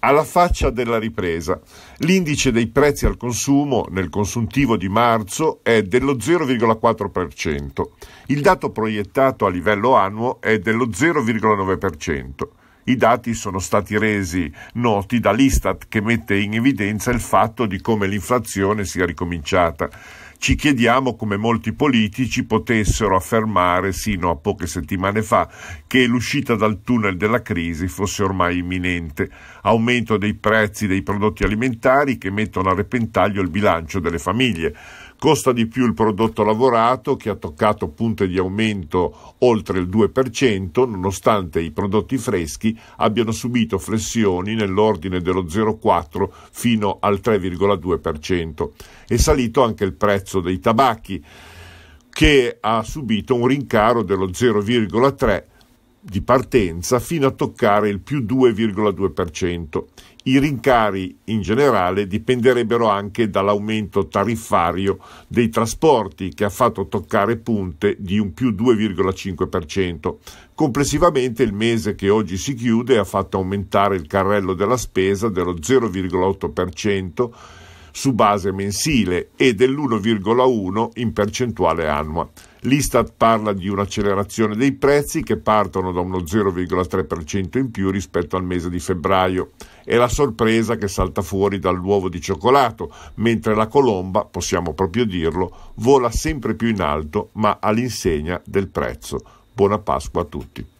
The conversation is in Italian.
alla faccia della ripresa. L'indice dei prezzi al consumo nel consuntivo di marzo è dello 0,4%. Il dato proiettato a livello annuo è dello 0,9%. I dati sono stati resi noti dall'Istat che mette in evidenza il fatto di come l'inflazione sia ricominciata. Ci chiediamo come molti politici potessero affermare sino a poche settimane fa che l'uscita dal tunnel della crisi fosse ormai imminente. Aumento dei prezzi dei prodotti alimentari che mettono a repentaglio il bilancio delle famiglie. Costa di più il prodotto lavorato che ha toccato punte di aumento oltre il 2%, nonostante i prodotti freschi abbiano subito flessioni nell'ordine dello 0,4 fino al 3,2%. È salito anche il prezzo prezzo dei tabacchi che ha subito un rincaro dello 0,3 di partenza fino a toccare il più 2,2%. I rincari in generale dipenderebbero anche dall'aumento tariffario dei trasporti che ha fatto toccare punte di un più 2,5%. Complessivamente il mese che oggi si chiude ha fatto aumentare il carrello della spesa dello 0,8% su base mensile e dell'1,1 in percentuale annua. L'Istat parla di un'accelerazione dei prezzi che partono da uno 0,3% in più rispetto al mese di febbraio. È la sorpresa che salta fuori dall'uovo di cioccolato, mentre la colomba, possiamo proprio dirlo, vola sempre più in alto ma all'insegna del prezzo. Buona Pasqua a tutti.